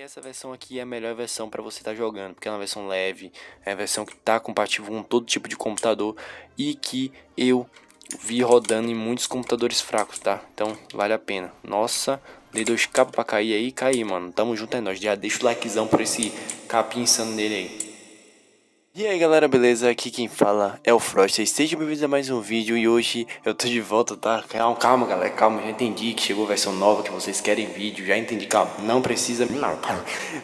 essa versão aqui é a melhor versão para você estar tá jogando, porque é uma versão leve, é a versão que está compatível com todo tipo de computador e que eu vi rodando em muitos computadores fracos, tá? Então vale a pena. Nossa, dei dois capos pra cair aí, cair, mano. Tamo junto é nóis. Já deixa o likezão por esse capim insano nele aí. E aí galera, beleza? Aqui quem fala é o Frost, sejam bem-vindos a mais um vídeo e hoje eu tô de volta, tá? Calma, calma galera, calma, já entendi que chegou versão nova, que vocês querem vídeo, já entendi, calma, não precisa...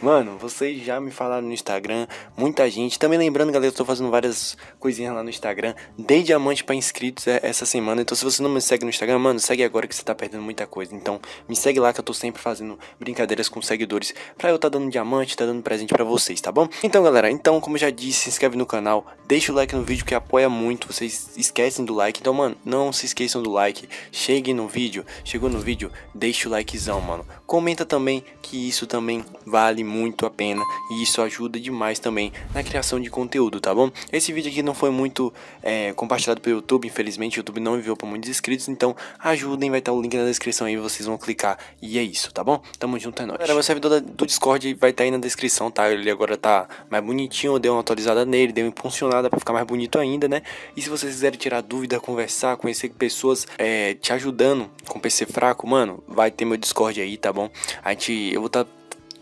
Mano, vocês já me falaram no Instagram, muita gente, também lembrando galera, eu tô fazendo várias coisinhas lá no Instagram, dei diamante pra inscritos é, essa semana, então se você não me segue no Instagram, mano, segue agora que você tá perdendo muita coisa, então me segue lá que eu tô sempre fazendo brincadeiras com seguidores pra eu tá dando diamante, tá dando presente pra vocês, tá bom? Então galera, então como eu já disse, inscreve no canal, deixa o like no vídeo que apoia muito, vocês esquecem do like, então mano, não se esqueçam do like, cheguem no vídeo, chegou no vídeo, deixa o likezão mano, comenta também que isso também vale muito a pena e isso ajuda demais também na criação de conteúdo, tá bom? Esse vídeo aqui não foi muito é, compartilhado pelo YouTube, infelizmente o YouTube não enviou para muitos inscritos, então ajudem, vai estar o link na descrição aí, vocês vão clicar e é isso, tá bom? Tamo junto, é nóis. Galera, meu servidor do Discord vai estar aí na descrição, tá? Ele agora tá mais bonitinho, deu uma atualizada nele, dei uma impulsionada para ficar mais bonito ainda, né? E se vocês quiserem tirar dúvida, conversar, conhecer pessoas é, te ajudando com PC fraco, mano, vai ter meu Discord aí, tá bom? A gente, eu vou estar tá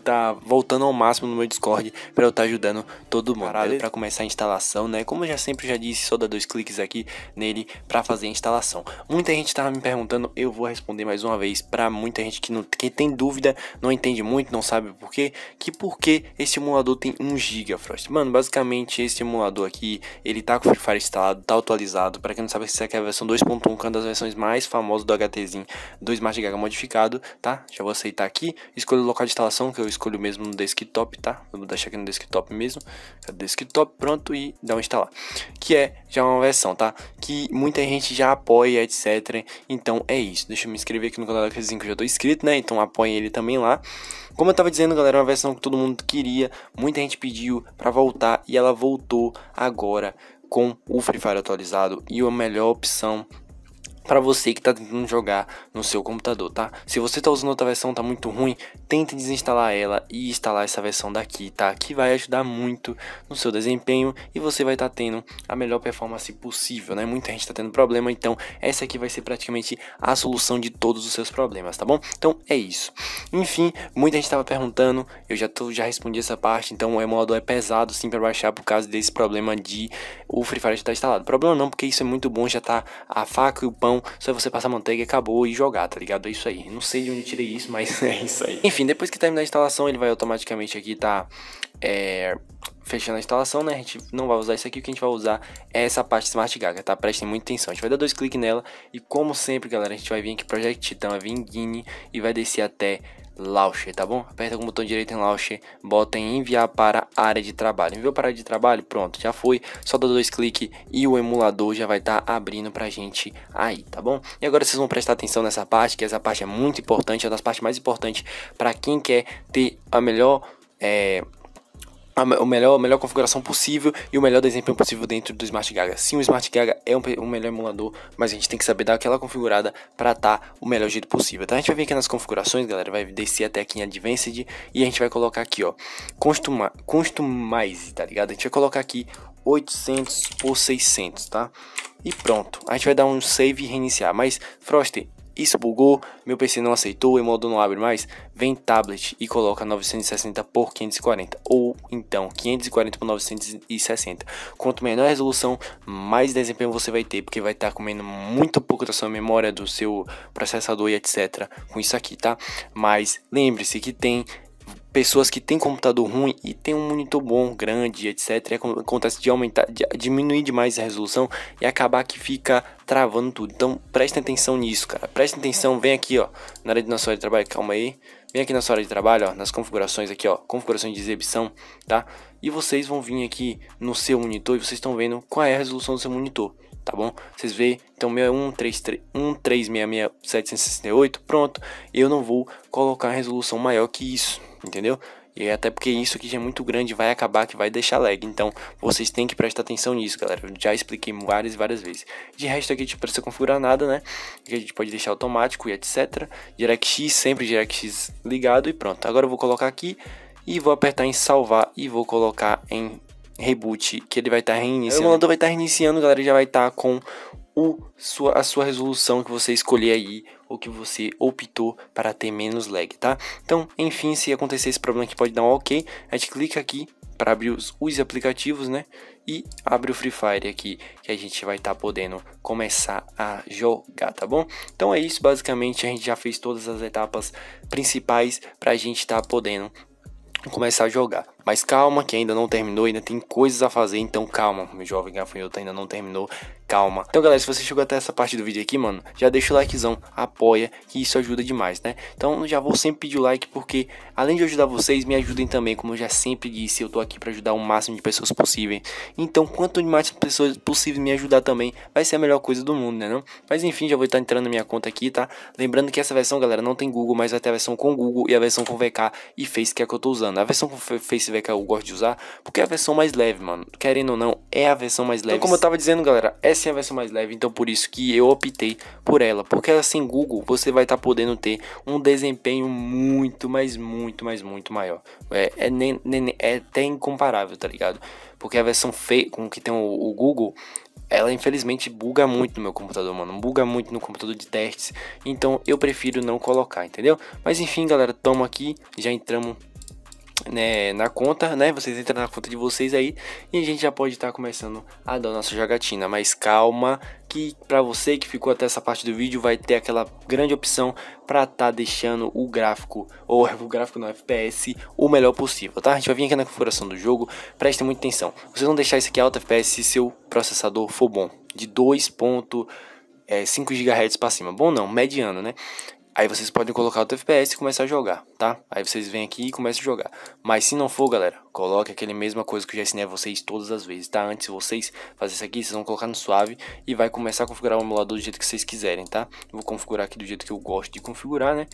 tá voltando ao máximo no meu Discord para eu estar tá ajudando todo mundo. Para começar a instalação, né? Como eu já sempre já disse, só dá dois cliques aqui nele para fazer a instalação. Muita gente tava me perguntando, eu vou responder mais uma vez para muita gente que não que tem dúvida, não entende muito, não sabe por quê, que por que esse emulador tem 1 GB, Frost. Mano, basicamente esse emulador aqui, ele tá com o Free Fire instalado, tá atualizado. Para quem não sabe, se aqui é a versão 2.1, que é uma das versões mais famosas do HTzinho do Smart Gaga modificado, tá? Já vou aceitar aqui, escolho o local de instalação que eu escolho mesmo no desktop, tá? Eu vou deixar aqui no desktop mesmo. Desktop, pronto, e dá um instalar. Que é já uma versão, tá? Que muita gente já apoia, etc. Então é isso. Deixa eu me inscrever aqui no canal da Crescim, que eu já tô inscrito, né? Então apoiem ele também lá. Como eu tava dizendo, galera, é uma versão que todo mundo queria. Muita gente pediu para voltar e ela voltou agora com o Free Fire atualizado e a melhor opção para você que está tentando jogar no seu computador, tá? Se você está usando outra versão, tá muito ruim, tente desinstalar ela e instalar essa versão daqui, tá? Que vai ajudar muito no seu desempenho e você vai estar tá tendo a melhor performance possível, né? Muita gente está tendo problema, então essa aqui vai ser praticamente a solução de todos os seus problemas, tá bom? Então é isso. Enfim, muita gente estava perguntando, eu já tô, já respondi essa parte, então o emulador é pesado sim para baixar por causa desse problema de o Free Fire estar tá instalado. Problema não, porque isso é muito bom, já tá a faca e o pão então, só é você passar manteiga e acabou e jogar, tá ligado? É isso aí. Não sei de onde tirei isso, mas é isso aí. Enfim, depois que terminar a instalação, ele vai automaticamente aqui tá é, fechando a instalação, né? A gente não vai usar isso aqui, o que a gente vai usar é essa parte Smart Gaga, tá? Prestem muita atenção. A gente vai dar dois cliques nela e como sempre, galera, a gente vai vir aqui Project Titan, vai vir em Guine e vai descer até Launcher, tá bom? Aperta com o botão direito em Launcher, bota em enviar para área de trabalho. Enviou para área de trabalho? Pronto, já foi. Só dá dois cliques e o emulador já vai estar tá abrindo pra gente aí, tá bom? E agora vocês vão prestar atenção nessa parte, que essa parte é muito importante, é uma das partes mais importantes para quem quer ter a melhor é, a, melhor, a melhor configuração possível e o melhor desempenho possível dentro do Smart Gaga. Sim, o Smart Gaga é um, um melhor emulador, mas a gente tem que saber dar aquela configurada para estar tá o melhor jeito possível. Então A gente vai vir aqui nas configurações, galera, vai descer até aqui em Advanced e a gente vai colocar aqui, ó, Customize, tá ligado? A gente vai colocar aqui 800 por 600, tá? E pronto, a gente vai dar um save e reiniciar. Mas, Froster, isso bugou, meu PC não aceitou, o modo não abre mais. Vem tablet e coloca 960 por 540 ou então 540 por 960. Quanto menor a resolução, mais desempenho você vai ter, porque vai estar tá comendo muito pouco da sua memória, do seu processador e etc. com isso aqui, tá? Mas lembre-se que tem pessoas que têm computador ruim e tem um monitor bom, grande, etc. Acontece de aumentar, de diminuir demais a resolução e acabar que fica travando tudo. Então preste atenção nisso, cara. Preste atenção, vem aqui, ó, na área de nossa área de trabalho, calma aí. Vem aqui na sua área de trabalho, ó, nas configurações aqui, ó, configurações de exibição, tá? E vocês vão vir aqui no seu monitor e vocês estão vendo qual é a resolução do seu monitor tá bom? Vocês veem, então 1366768, é pronto, eu não vou colocar resolução maior que isso, entendeu? E é até porque isso aqui já é muito grande, vai acabar que vai deixar lag. Então, vocês têm que prestar atenção nisso, galera. Eu já expliquei várias e várias vezes. De resto aqui, a gente não tipo, precisa configurar nada, né? Que a gente pode deixar automático e etc. DirectX, sempre DirectX ligado e pronto. Agora eu vou colocar aqui e vou apertar em salvar e vou colocar em reboot, que ele vai estar tá reiniciando. O emulador vai estar tá reiniciando, galera, já vai estar tá com o, sua, a sua resolução que você escolher aí ou que você optou para ter menos lag, tá? Então, enfim, se acontecer esse problema que pode dar um OK, a gente clica aqui para abrir os, os, aplicativos, né? E abre o Free Fire aqui, que a gente vai estar tá podendo começar a jogar, tá bom? Então é isso, basicamente a gente já fez todas as etapas principais para a gente estar tá podendo começar a jogar. Mas calma, que ainda não terminou, ainda tem coisas a fazer, então calma, meu jovem gafanhoto ainda não terminou, calma. Então, galera, se você chegou até essa parte do vídeo aqui, mano, já deixa o likezão, apoia, que isso ajuda demais, né? Então, já vou sempre pedir o like, porque além de ajudar vocês, me ajudem também, como eu já sempre disse, eu tô aqui para ajudar o máximo de pessoas possível. Então, quanto mais pessoas possível me ajudar também, vai ser a melhor coisa do mundo, né não? Mas enfim, já vou estar entrando na minha conta aqui, tá? Lembrando que essa versão, galera, não tem Google, mas vai ter a versão com Google e a versão com VK e Face, que é a que eu tô usando. A versão com Face é que eu gosto de usar, porque é a versão mais leve, mano. Querendo ou não, é a versão mais então, leve. Então, como eu tava dizendo, galera, essa é a versão mais leve, então por isso que eu optei por ela, porque ela sem Google você vai estar tá podendo ter um desempenho muito, mas muito, mas muito maior. É, é, nem, nem, é até incomparável, tá ligado? Porque a versão feia com que tem o, o Google, ela infelizmente buga muito no meu computador, mano. Buga muito no computador de testes. Então eu prefiro não colocar, entendeu? Mas enfim, galera, tamo aqui. Já entramos né, na conta, né? Vocês entram na conta de vocês aí e a gente já pode estar tá começando a dar a nossa jogatina. Mas calma, que para você que ficou até essa parte do vídeo vai ter aquela grande opção para tá deixando o gráfico ou o gráfico no FPS o melhor possível, tá? A gente vai vir aqui na configuração do jogo, prestem muita atenção. Vocês vão deixar isso aqui alto FPS se seu processador for bom, de 2 ponto é, 5 GHz para cima. Bom não, mediano, né? Aí vocês podem colocar o FPS e começar a jogar, tá? Aí vocês vêm aqui e começam a jogar. Mas se não for, galera, coloque aquele mesma coisa que eu já ensinei a vocês todas as vezes, tá? Antes de vocês fazer isso aqui, vocês vão colocar no suave e vai começar a configurar o emulador do jeito que vocês quiserem, tá? Vou configurar aqui do jeito que eu gosto de configurar, né?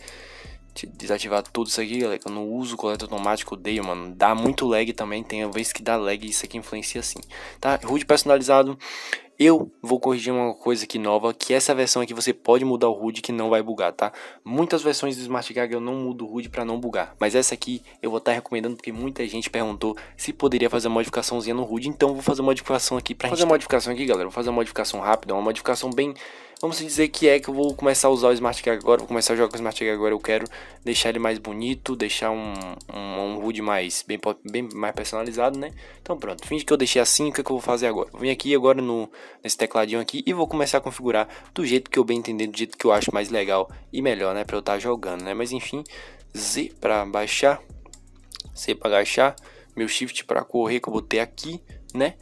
desativar tudo isso aqui, galera. Eu não uso coleta automática, odeio, mano. Dá muito lag também. Tem vez que dá lag e isso aqui influencia assim, tá? HUD personalizado. Eu vou corrigir uma coisa aqui nova, que essa versão aqui você pode mudar o HUD que não vai bugar, tá? Muitas versões do Smart Gag eu não mudo o HUD para não bugar, mas essa aqui eu vou estar tá recomendando porque muita gente perguntou se poderia fazer uma modificaçãozinha no HUD, então vou fazer uma modificação aqui pra vou gente... fazer tá uma modificação aqui, galera, vou fazer uma modificação rápida, uma modificação bem vamos dizer que é que eu vou começar a usar o Smart Key agora, vou começar a jogar com o Smart Key agora, eu quero deixar ele mais bonito, deixar um, um, um HUD mais, bem, bem mais personalizado, né? Então pronto, finge que eu deixei assim, o que, é que eu vou fazer agora? Vou vir aqui agora no, nesse tecladinho aqui e vou começar a configurar do jeito que eu bem entender, do jeito que eu acho mais legal e melhor, né? Pra eu estar tá jogando, né? Mas enfim, Z para baixar, C para agachar, meu shift para correr que eu botei aqui, né?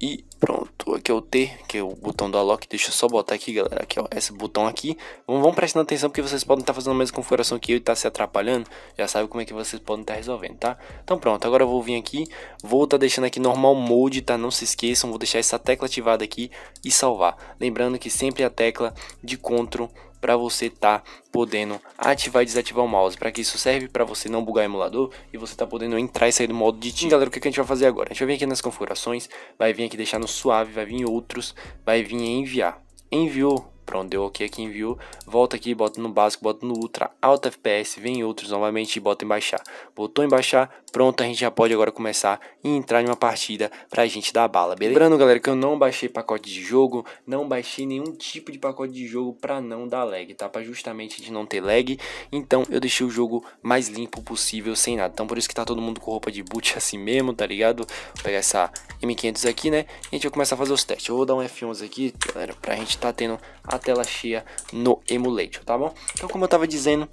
E Pronto, aqui é o T, que é o botão do Alloc. Deixa eu só botar aqui, galera. Aqui, ó, esse botão aqui. Vamos, prestando atenção porque vocês podem estar tá fazendo a mesma configuração que eu e tá se atrapalhando. Já sabe como é que vocês podem estar tá resolvendo, tá? Então pronto, agora eu vou vir aqui. Vou estar tá deixando aqui normal mode, tá? Não se esqueçam, vou deixar essa tecla ativada aqui e salvar. Lembrando que sempre a tecla de CTRL para você tá podendo ativar e desativar o mouse, para que isso serve para você não bugar o emulador e você tá podendo entrar e sair do modo de time. Galera, o que, que a gente vai fazer agora? A gente vai vir aqui nas configurações, vai vir aqui deixar no suave, vai vir em outros, vai vir em enviar. Enviou, pronto deu ok aqui em view, volta aqui, bota no básico, bota no ultra, alta FPS, vem outros novamente e bota em baixar. Botou em baixar, pronto, a gente já pode agora começar e entrar em uma partida pra gente dar bala, beleza? Lembrando, galera, que eu não baixei pacote de jogo, não baixei nenhum tipo de pacote de jogo pra não dar lag, tá? Pra justamente de não ter lag, então eu deixei o jogo mais limpo possível, sem nada. Então por isso que tá todo mundo com roupa de boot assim mesmo, tá ligado? Vou pegar essa M500 aqui, né? E a gente vai começar a fazer os testes. Eu vou dar um F11 aqui, galera, pra gente tá tendo a a tela cheia no emulator, tá bom? Então, como eu tava dizendo,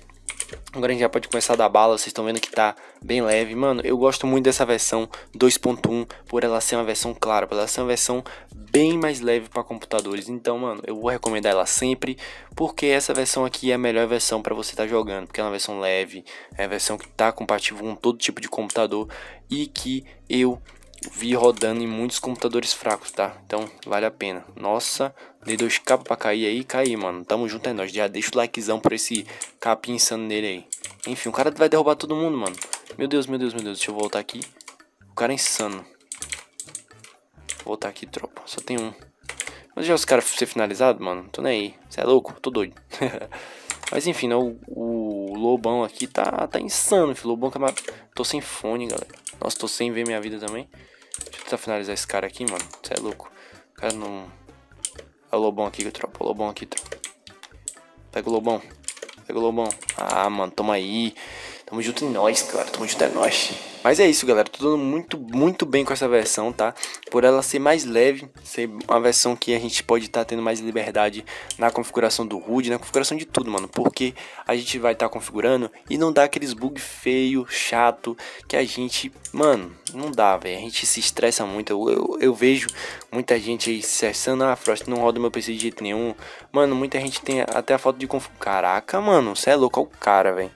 Agora a gente já pode começar a dar bala, vocês estão vendo que tá bem leve. Mano, eu gosto muito dessa versão 2.1 por ela ser uma versão clara, por ela ser uma versão bem mais leve para computadores. Então, mano, eu vou recomendar ela sempre, porque essa versão aqui é a melhor versão para você estar tá jogando, porque é uma versão leve, é a versão que tá compatível com todo tipo de computador e que eu vi rodando em muitos computadores fracos, tá? Então, vale a pena. Nossa, Dei dois capas pra cair aí, cair, mano. Tamo junto é nós. Já deixa o likezão por esse capim insano nele aí. Enfim, o cara vai derrubar todo mundo, mano. Meu Deus, meu Deus, meu Deus. Deixa eu voltar aqui. O cara é insano. Vou voltar aqui, tropa. Só tem um. Mas já os caras ser finalizado, mano. Tô nem aí. Você é louco? Tô doido. Mas enfim, né? O, o, Lobão aqui tá, tá insano, filho. Lobão camar... É tô sem fone, galera. Nossa, tô sem ver minha vida também. Deixa eu tentar finalizar esse cara aqui, mano. Você é louco. O cara não é o lobão aqui, tropa. É o lobão aqui, tropa. Pega o lobão. Pega o lobão. Ah, mano, toma aí. Tamo junto em nós, cara. Tamo junto é nós. Mas é isso, galera. Tô dando muito, muito bem com essa versão, tá? Por ela ser mais leve, ser uma versão que a gente pode estar tá tendo mais liberdade na configuração do HUD, na configuração de tudo, mano. Porque a gente vai estar tá configurando e não dá aqueles bug feio, chato, que a gente, mano, não dá, velho. A gente se estressa muito. Eu, eu, eu vejo muita gente aí se estressando. Ah, Frost, não roda meu PC de jeito nenhum. Mano, muita gente tem até a foto de configuração. Caraca, mano, você é louco, é o cara, velho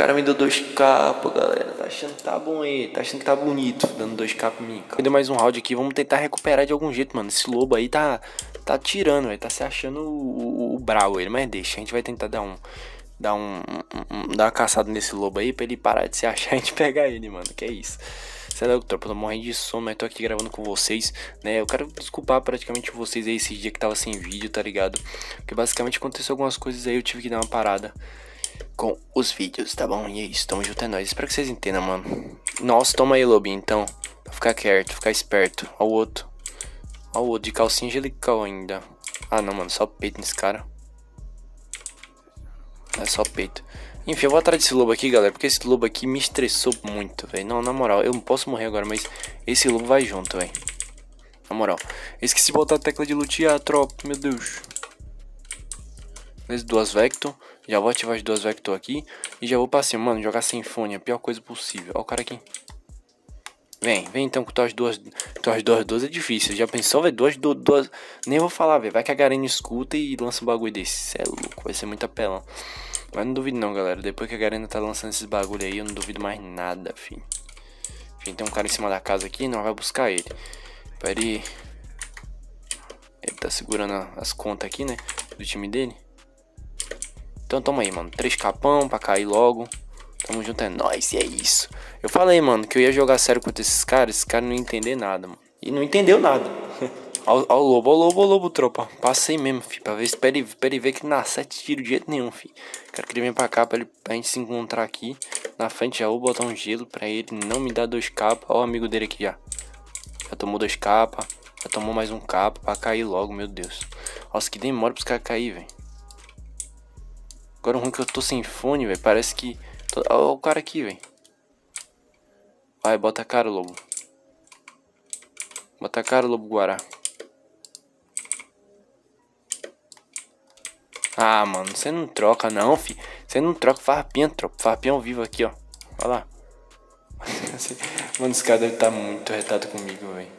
cara me deu 2k, pô, galera. Tá achando que tá bom aí. Tá achando que tá bonito dando 2k pra mim, cara. Deu mais um round aqui. Vamos tentar recuperar de algum jeito, mano. Esse lobo aí tá, tá tirando, velho. Tá se achando o, o, o brau ele. Mas deixa, a gente vai tentar dar um... Dar um, um, um, Dar uma caçada nesse lobo aí pra ele parar de se achar e a gente pegar ele, mano. Que é isso. Você é louco, tropa, eu tô morrendo de sono, mas tô aqui gravando com vocês, né? Eu quero desculpar praticamente vocês aí esse dia que tava sem vídeo, tá ligado? Porque basicamente aconteceu algumas coisas aí, eu tive que dar uma parada com os vídeos, tá bom? E é isso, tamo junto é nóis. Espero que vocês entendam, mano. Nossa, toma aí, Lobinho, então. Pra ficar quieto, ficar esperto. Ó o outro. Ó o outro de calcinha angelical ainda. Ah, não, mano, só peito nesse cara. É só peito. Enfim, eu vou atrás desse lobo aqui, galera, porque esse lobo aqui me estressou muito, velho. Não, na moral, eu não posso morrer agora, mas esse lobo vai junto, velho. Na moral. Esqueci de botar a tecla de lutear, ah, tropa, meu Deus. Mais duas Vector. Já vou ativar as duas Vector aqui. E já vou pra cima. Mano, jogar sem fone é a pior coisa possível. Ó o cara aqui. Vem, vem então com tuas duas. Tuas duas duas é difícil. Já pensou, velho? Duas, duas, duas. Nem vou falar, velho. Vai que a Garena escuta e lança um bagulho desse. Cê é louco, vai ser muito apelão. Mas não duvido não, galera. Depois que a Garena tá lançando esses bagulho aí, eu não duvido mais nada, filho. Enfim, tem um cara em cima da casa aqui, não vai buscar ele. Pera aí. Ele tá segurando as contas aqui, né? Do time dele. Então toma aí, mano. Três capão pra cair logo. Tamo junto, é nóis, e é isso. Eu falei, mano, que eu ia jogar sério contra esses caras, esses caras não entender nada, mano. E não entendeu nada. Ó o lobo, ó o lobo, ó o lobo, tropa. Passei mesmo, fi. Pra ver, espere, espere ver que na sete tiro de jeito nenhum, fi. Quero que ele venha pra cá pra, ele, pra gente se encontrar aqui. Na frente já vou botar um gelo pra ele não me dar dois capas. Ó o amigo dele aqui já. Já tomou dois capas. Já tomou mais um capa pra cair logo, meu Deus. Nossa, que demora pros caras cair, velho. Agora o ruim que eu tô sem fone, velho. Parece que... Olha o cara aqui, velho. Vai, bota a cara, lobo. Bota a cara, lobo guará. Ah, mano, você não troca não, fi. Você não troca farpinha, tropa. Farpinha ao vivo aqui, ó. Olha lá. mano, esse cara deve estar tá muito retado comigo, velho.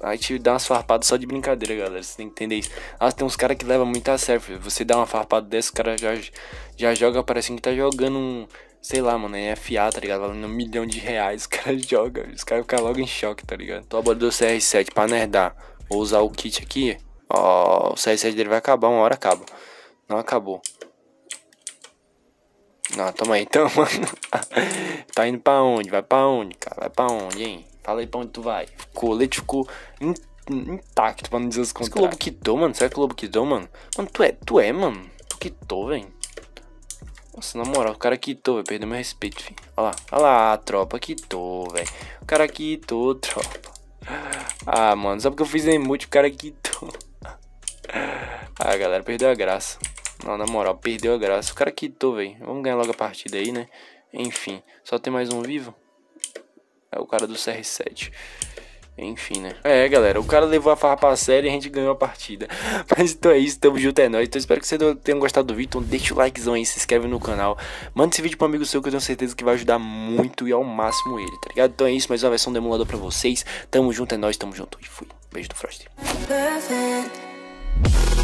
A gente dá umas farpadas só de brincadeira, galera. Você tem que entender isso. Ah, tem uns caras que levam muito a sério. Você dá uma farpada dessa, o cara já, já joga, parece que tá jogando um. Sei lá, mano, é FA, tá ligado? Valendo um milhão de reais, os caras jogam. Os caras ficam logo em choque, tá ligado? Tô do CR7 pra nerdar. Vou usar o kit aqui. Ó, o CR7 dele vai acabar, uma hora acaba. Não acabou. Não, toma aí então, mano. tá indo pra onde? Vai pra onde, cara? Vai pra onde, hein? Fala aí pra onde tu vai. O colete ficou in, intacto, pra não dizer os contrários. que lobo que quitou, mano? Será que o lobo quitou, mano? Mano, tu é, tu é, mano. Tu quitou, velho. Nossa, na moral, o cara quitou, velho. Perdeu meu respeito, filho. Olha lá, olha lá, a tropa quitou, velho. O cara quitou, tropa. Ah, mano, só porque eu fiz emote, o cara quitou. Ah, galera, perdeu a graça. Não, na moral, perdeu a graça. O cara quitou, velho. Vamos ganhar logo a partida aí, né? Enfim, só tem mais um vivo? É o cara do CR7. Enfim, né? É, galera, o cara levou a farra pra série e a gente ganhou a partida. Mas então é isso, tamo junto, é nóis. Então espero que vocês tenham gostado do vídeo. Então deixa o likezão aí, se inscreve no canal. Manda esse vídeo pro amigo seu que eu tenho certeza que vai ajudar muito e ao máximo ele, tá ligado? Então é isso, mais uma versão do emulador pra vocês. Tamo junto, é nóis, tamo junto. E fui. Beijo do Frost. Perfect.